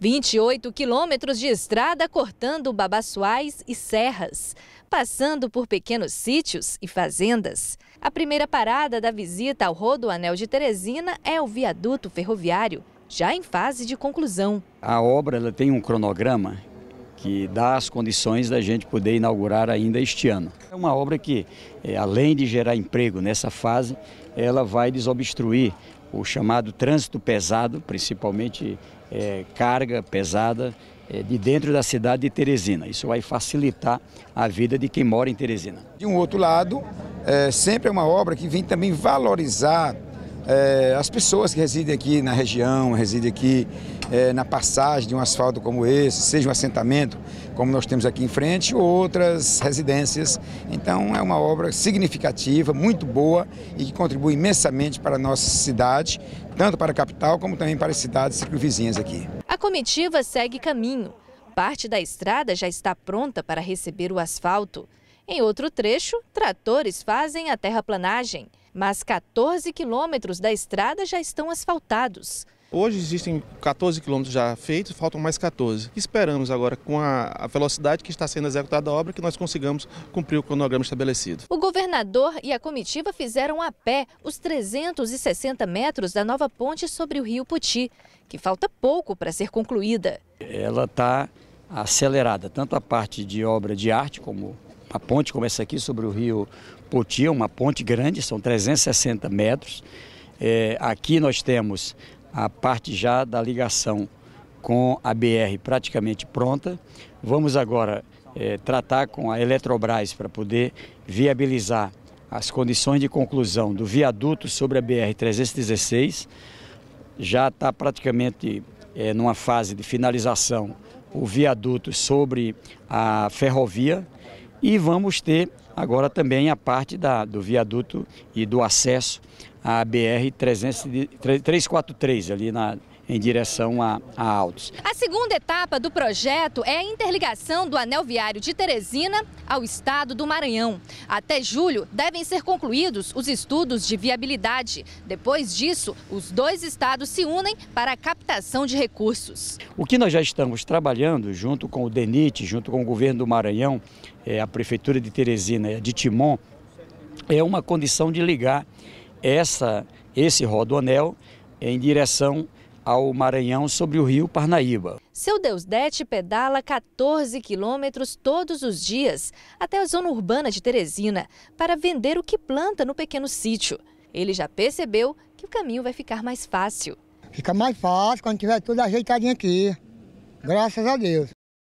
28 quilômetros de estrada cortando babaçoais e serras, passando por pequenos sítios e fazendas. A primeira parada da visita ao Rodoanel de Teresina é o viaduto ferroviário, já em fase de conclusão. A obra ela tem um cronograma que dá as condições da gente poder inaugurar ainda este ano. É uma obra que, eh, além de gerar emprego nessa fase, ela vai desobstruir o chamado trânsito pesado, principalmente é, carga pesada é, de dentro da cidade de Teresina. Isso vai facilitar a vida de quem mora em Teresina. De um outro lado, é, sempre é uma obra que vem também valorizar é, as pessoas que residem aqui na região, residem aqui é, na passagem de um asfalto como esse, seja um assentamento como nós temos aqui em frente, ou outras residências. Então é uma obra significativa, muito boa e que contribui imensamente para a nossa cidade, tanto para a capital como também para as cidades vizinhas aqui. A comitiva segue caminho. Parte da estrada já está pronta para receber o asfalto. Em outro trecho, tratores fazem a terraplanagem mas 14 quilômetros da estrada já estão asfaltados. Hoje existem 14 quilômetros já feitos, faltam mais 14. Esperamos agora, com a velocidade que está sendo executada a obra, que nós consigamos cumprir o cronograma estabelecido. O governador e a comitiva fizeram a pé os 360 metros da nova ponte sobre o rio Puti, que falta pouco para ser concluída. Ela está acelerada, tanto a parte de obra de arte, como uma ponte como essa aqui sobre o rio Poti, é uma ponte grande, são 360 metros. É, aqui nós temos a parte já da ligação com a BR praticamente pronta. Vamos agora é, tratar com a Eletrobras para poder viabilizar as condições de conclusão do viaduto sobre a BR-316. Já está praticamente é, numa fase de finalização o viaduto sobre a ferrovia e vamos ter agora também a parte da, do viaduto e do acesso à BR 343, ali na em direção a, a Altos. A segunda etapa do projeto é a interligação do anel viário de Teresina ao estado do Maranhão. Até julho devem ser concluídos os estudos de viabilidade. Depois disso, os dois estados se unem para a captação de recursos. O que nós já estamos trabalhando junto com o DENIT, junto com o governo do Maranhão, é, a prefeitura de Teresina e a de Timon, é uma condição de ligar essa, esse rodoanel em direção ao Maranhão sobre o rio Parnaíba. Seu Deusdete pedala 14 quilômetros todos os dias até a zona urbana de Teresina para vender o que planta no pequeno sítio. Ele já percebeu que o caminho vai ficar mais fácil. Fica mais fácil quando tiver tudo ajeitadinho aqui. Graças a Deus.